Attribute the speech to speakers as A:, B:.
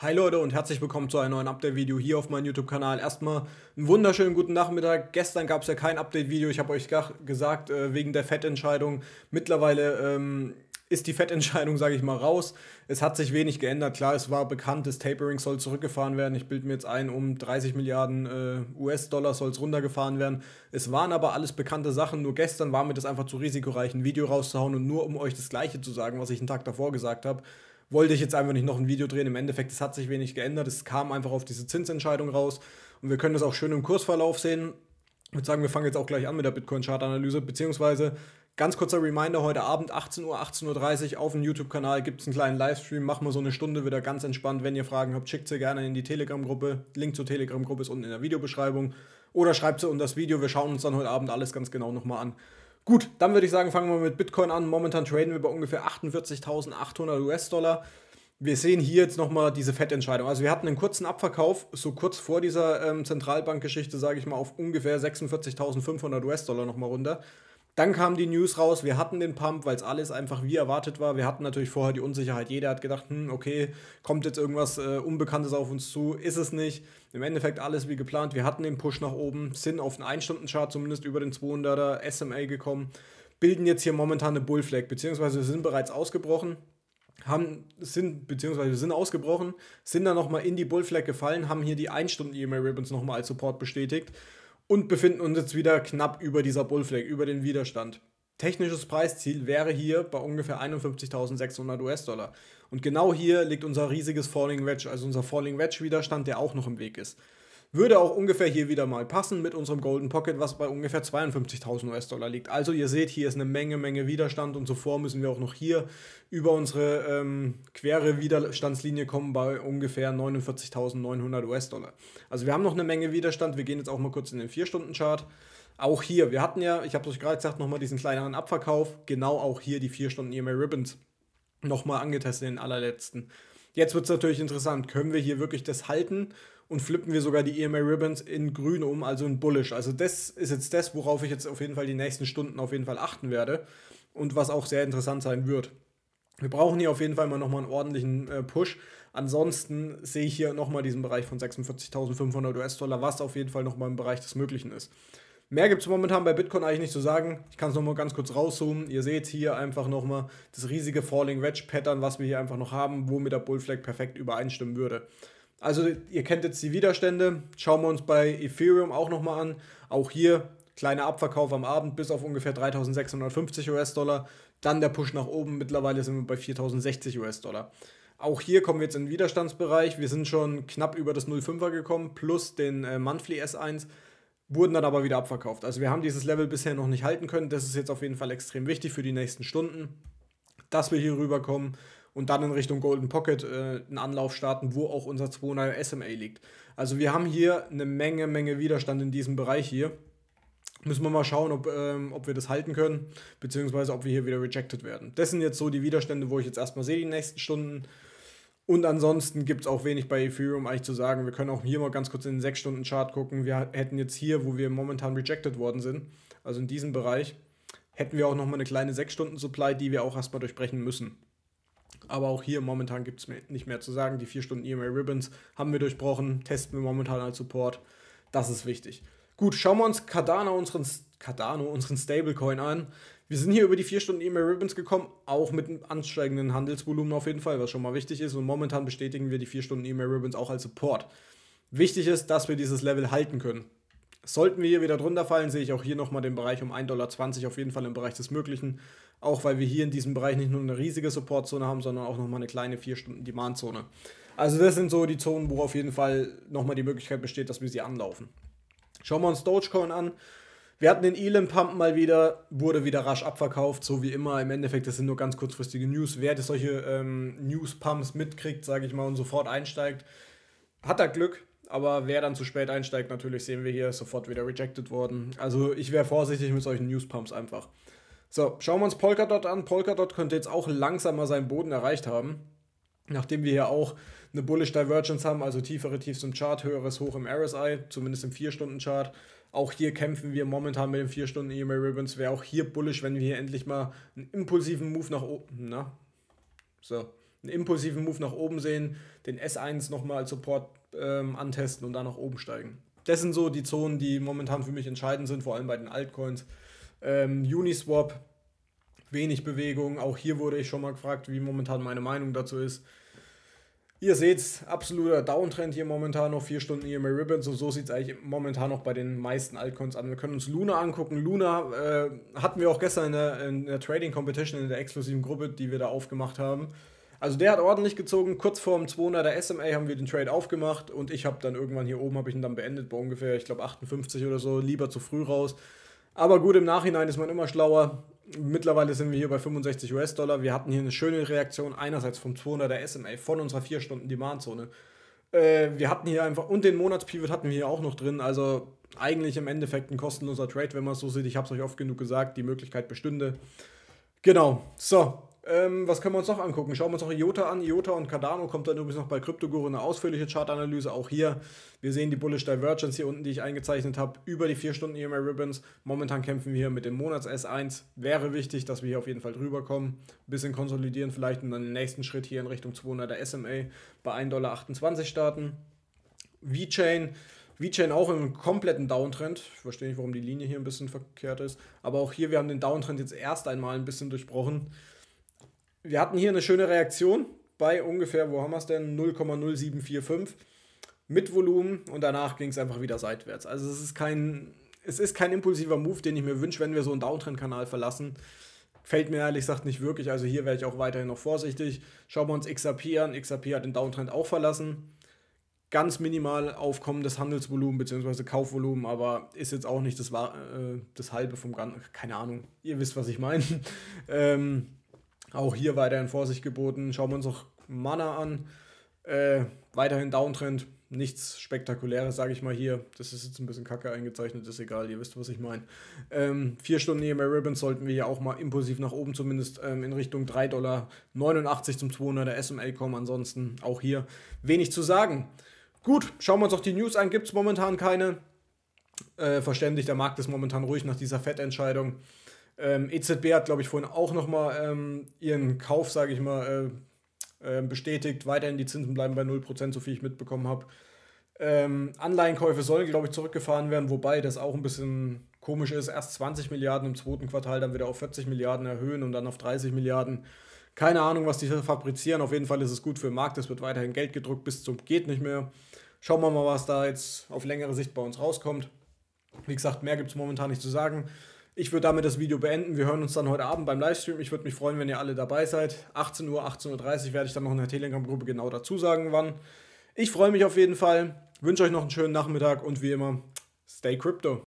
A: Hi Leute und herzlich willkommen zu einem neuen Update-Video hier auf meinem YouTube-Kanal. Erstmal einen wunderschönen guten Nachmittag. Gestern gab es ja kein Update-Video. Ich habe euch gesagt, äh, wegen der Fettentscheidung. Mittlerweile ähm, ist die Fettentscheidung, sage ich mal, raus. Es hat sich wenig geändert. Klar, es war bekannt, das Tapering soll zurückgefahren werden. Ich bilde mir jetzt ein, um 30 Milliarden äh, US-Dollar soll es runtergefahren werden. Es waren aber alles bekannte Sachen. Nur gestern war mir das einfach zu risikoreich, ein Video rauszuhauen und nur um euch das Gleiche zu sagen, was ich einen Tag davor gesagt habe wollte ich jetzt einfach nicht noch ein Video drehen. Im Endeffekt, es hat sich wenig geändert. Es kam einfach auf diese Zinsentscheidung raus. Und wir können das auch schön im Kursverlauf sehen. Ich würde sagen, wir fangen jetzt auch gleich an mit der Bitcoin-Chart-Analyse, beziehungsweise Ganz kurzer Reminder, heute Abend 18 Uhr, 18.30 Uhr auf dem YouTube-Kanal gibt es einen kleinen Livestream. Machen wir so eine Stunde wieder ganz entspannt. Wenn ihr Fragen habt, schickt sie gerne in die Telegram-Gruppe. Link zur Telegram-Gruppe ist unten in der Videobeschreibung. Oder schreibt sie unter das Video. Wir schauen uns dann heute Abend alles ganz genau nochmal an. Gut, dann würde ich sagen, fangen wir mit Bitcoin an. Momentan traden wir bei ungefähr 48.800 US-Dollar. Wir sehen hier jetzt nochmal diese Fettentscheidung. Also wir hatten einen kurzen Abverkauf, so kurz vor dieser ähm, Zentralbankgeschichte, sage ich mal, auf ungefähr 46.500 US-Dollar nochmal runter. Dann kam die News raus, wir hatten den Pump, weil es alles einfach wie erwartet war. Wir hatten natürlich vorher die Unsicherheit. Jeder hat gedacht, hm, okay, kommt jetzt irgendwas äh, Unbekanntes auf uns zu? Ist es nicht. Im Endeffekt alles wie geplant. Wir hatten den Push nach oben, sind auf den 1-Stunden-Chart zumindest über den 200er SMA gekommen, bilden jetzt hier momentan eine Bullflag, beziehungsweise sind bereits ausgebrochen haben, sind, beziehungsweise sind ausgebrochen, sind dann nochmal in die Bullflag gefallen, haben hier die 1-Stunden-EMA-Ribbons nochmal als Support bestätigt und befinden uns jetzt wieder knapp über dieser Bullflag, über den Widerstand. Technisches Preisziel wäre hier bei ungefähr 51.600 US-Dollar. Und genau hier liegt unser riesiges Falling Wedge, also unser Falling Wedge Widerstand, der auch noch im Weg ist. Würde auch ungefähr hier wieder mal passen mit unserem Golden Pocket, was bei ungefähr 52.000 US-Dollar liegt. Also ihr seht, hier ist eine Menge, Menge Widerstand und zuvor müssen wir auch noch hier über unsere ähm, quere Widerstandslinie kommen bei ungefähr 49.900 US-Dollar. Also wir haben noch eine Menge Widerstand. Wir gehen jetzt auch mal kurz in den 4-Stunden-Chart. Auch hier, wir hatten ja, ich habe es euch gerade gesagt, nochmal diesen kleineren Abverkauf. Genau auch hier die 4-Stunden-EMA-Ribbons nochmal angetestet in den allerletzten. Jetzt wird es natürlich interessant. Können wir hier wirklich das halten? Und flippen wir sogar die EMA Ribbons in grün um, also in bullish. Also das ist jetzt das, worauf ich jetzt auf jeden Fall die nächsten Stunden auf jeden Fall achten werde und was auch sehr interessant sein wird. Wir brauchen hier auf jeden Fall mal nochmal einen ordentlichen äh, Push. Ansonsten sehe ich hier nochmal diesen Bereich von 46.500 US-Dollar, was auf jeden Fall nochmal im Bereich des Möglichen ist. Mehr gibt es momentan bei Bitcoin eigentlich nicht zu sagen. Ich kann es nochmal ganz kurz rauszoomen. Ihr seht hier einfach nochmal das riesige Falling Wedge Pattern, was wir hier einfach noch haben, womit der Bullflag perfekt übereinstimmen würde. Also ihr kennt jetzt die Widerstände. Schauen wir uns bei Ethereum auch nochmal an. Auch hier kleiner Abverkauf am Abend bis auf ungefähr 3650 US-Dollar. Dann der Push nach oben. Mittlerweile sind wir bei 4060 US-Dollar. Auch hier kommen wir jetzt in den Widerstandsbereich. Wir sind schon knapp über das 0,5er gekommen, plus den äh, Monthly S1 wurden dann aber wieder abverkauft. Also wir haben dieses Level bisher noch nicht halten können. Das ist jetzt auf jeden Fall extrem wichtig für die nächsten Stunden, dass wir hier rüberkommen und dann in Richtung Golden Pocket äh, einen Anlauf starten, wo auch unser 200 SMA liegt. Also wir haben hier eine Menge, Menge Widerstand in diesem Bereich hier. Müssen wir mal schauen, ob, ähm, ob wir das halten können, beziehungsweise ob wir hier wieder rejected werden. Das sind jetzt so die Widerstände, wo ich jetzt erstmal sehe die nächsten Stunden. Und ansonsten gibt es auch wenig bei Ethereum eigentlich zu sagen. Wir können auch hier mal ganz kurz in den 6-Stunden-Chart gucken. Wir hätten jetzt hier, wo wir momentan rejected worden sind, also in diesem Bereich, hätten wir auch nochmal eine kleine 6-Stunden-Supply, die wir auch erstmal durchbrechen müssen. Aber auch hier momentan gibt es nicht mehr zu sagen. Die 4-Stunden-EMA-Ribbons haben wir durchbrochen, testen wir momentan als Support. Das ist wichtig. Gut, schauen wir uns Cardano, unseren, Cardano, unseren Stablecoin an. Wir sind hier über die vier Stunden E-Mail Ribbons gekommen, auch mit einem ansteigenden Handelsvolumen auf jeden Fall, was schon mal wichtig ist. Und momentan bestätigen wir die vier Stunden E-Mail Ribbons auch als Support. Wichtig ist, dass wir dieses Level halten können. Sollten wir hier wieder drunter fallen, sehe ich auch hier nochmal den Bereich um 1,20 Dollar auf jeden Fall im Bereich des Möglichen. Auch weil wir hier in diesem Bereich nicht nur eine riesige Supportzone haben, sondern auch nochmal eine kleine 4 stunden Demandzone. Also das sind so die Zonen, wo auf jeden Fall nochmal die Möglichkeit besteht, dass wir sie anlaufen. Schauen wir uns Dogecoin an. Wir hatten den Elam Pump mal wieder, wurde wieder rasch abverkauft, so wie immer. Im Endeffekt, das sind nur ganz kurzfristige News. Wer jetzt solche ähm, News Pumps mitkriegt, sage ich mal, und sofort einsteigt, hat da Glück. Aber wer dann zu spät einsteigt, natürlich sehen wir hier sofort wieder rejected worden. Also ich wäre vorsichtig mit solchen News Pumps einfach. So, schauen wir uns Polkadot an. Polkadot könnte jetzt auch langsamer seinen Boden erreicht haben. Nachdem wir hier auch eine Bullish Divergence haben, also tiefere Tiefs im Chart, höheres Hoch im RSI, zumindest im 4-Stunden-Chart. Auch hier kämpfen wir momentan mit den 4-Stunden EMA Ribbons. Wäre auch hier bullish, wenn wir hier endlich mal einen impulsiven Move nach oben, na, so, einen impulsiven Move nach oben sehen, den S1 nochmal als Support ähm, antesten und dann nach oben steigen. Das sind so die Zonen, die momentan für mich entscheidend sind, vor allem bei den Altcoins. Ähm, Uniswap wenig Bewegung. Auch hier wurde ich schon mal gefragt, wie momentan meine Meinung dazu ist. Ihr seht's, absoluter Downtrend hier momentan noch, Vier Stunden EMA Ribbons und so sieht es eigentlich momentan noch bei den meisten Altcoins an. Wir können uns Luna angucken. Luna äh, hatten wir auch gestern in der, in der, Trading Competition, in der exklusiven Gruppe, die wir da aufgemacht haben. Also der hat ordentlich gezogen, kurz vor dem 200er SMA haben wir den Trade aufgemacht und ich habe dann irgendwann hier oben, habe ich ihn dann beendet bei ungefähr, ich glaube 58 oder so, lieber zu früh raus. Aber gut, im Nachhinein ist man immer schlauer. Mittlerweile sind wir hier bei 65 US-Dollar. Wir hatten hier eine schöne Reaktion einerseits vom 200er SMA von unserer 4-Stunden-Demand-Zone. Äh, wir hatten hier einfach, und den Monatspivot hatten wir hier auch noch drin. Also eigentlich im Endeffekt ein kostenloser Trade, wenn man es so sieht. Ich habe es euch oft genug gesagt, die Möglichkeit bestünde. Genau, so, ähm, was können wir uns noch angucken? Schauen wir uns noch IOTA an. IOTA und Cardano kommt dann übrigens noch bei CryptoGuru eine ausführliche Chartanalyse. Auch hier, wir sehen die Bullish Divergence hier unten, die ich eingezeichnet habe, über die 4 Stunden EMA Ribbons. Momentan kämpfen wir hier mit dem Monats S1. Wäre wichtig, dass wir hier auf jeden Fall drüber kommen. Ein bisschen konsolidieren vielleicht und dann den nächsten Schritt hier in Richtung 200er SMA bei 1,28 Dollar starten. VeChain VeChain auch im kompletten Downtrend. Ich verstehe nicht, warum die Linie hier ein bisschen verkehrt ist. Aber auch hier, wir haben den Downtrend jetzt erst einmal ein bisschen durchbrochen. Wir hatten hier eine schöne Reaktion bei ungefähr, wo haben wir es denn? 0,0745 mit Volumen und danach ging es einfach wieder seitwärts. Also es ist kein, es ist kein impulsiver Move, den ich mir wünsche, wenn wir so einen Downtrend-Kanal verlassen. Fällt mir ehrlich gesagt nicht wirklich. Also hier wäre ich auch weiterhin noch vorsichtig. Schauen wir uns XRP an. XRP hat den Downtrend auch verlassen. Ganz minimal aufkommendes Handelsvolumen bzw. Kaufvolumen, aber ist jetzt auch nicht das, äh, das halbe vom Ganzen. Keine Ahnung. Ihr wisst, was ich meine. ähm, auch hier weiterhin Vorsicht geboten. Schauen wir uns noch Mana an. Äh, weiterhin Downtrend. Nichts Spektakuläres, sage ich mal hier. Das ist jetzt ein bisschen kacke eingezeichnet, ist egal, ihr wisst, was ich meine. Ähm, vier Stunden EMA Ribbons sollten wir ja auch mal impulsiv nach oben zumindest ähm, in Richtung 3,89 Dollar zum 200er SMA kommen. Ansonsten auch hier wenig zu sagen. Gut, schauen wir uns auch die News an. Gibt es momentan keine. Äh, verständlich, der Markt ist momentan ruhig nach dieser Fettentscheidung. entscheidung ähm, EZB hat, glaube ich, vorhin auch nochmal ähm, ihren Kauf, sage ich mal, äh, äh, bestätigt. Weiterhin die Zinsen bleiben bei 0%, so viel ich mitbekommen habe. Ähm, Anleihenkäufe sollen, glaube ich, zurückgefahren werden, wobei das auch ein bisschen komisch ist. Erst 20 Milliarden im zweiten Quartal, dann wieder auf 40 Milliarden erhöhen und dann auf 30 Milliarden. Keine Ahnung, was die fabrizieren. Auf jeden Fall ist es gut für den Markt. Es wird weiterhin Geld gedruckt bis zum geht nicht mehr. Schauen wir mal, was da jetzt auf längere Sicht bei uns rauskommt. Wie gesagt, mehr gibt es momentan nicht zu sagen. Ich würde damit das Video beenden. Wir hören uns dann heute Abend beim Livestream. Ich würde mich freuen, wenn ihr alle dabei seid. 18 Uhr, 18.30 Uhr werde ich dann noch in der Telegram-Gruppe genau dazu sagen, wann. Ich freue mich auf jeden Fall. Wünsche euch noch einen schönen Nachmittag und wie immer, stay crypto.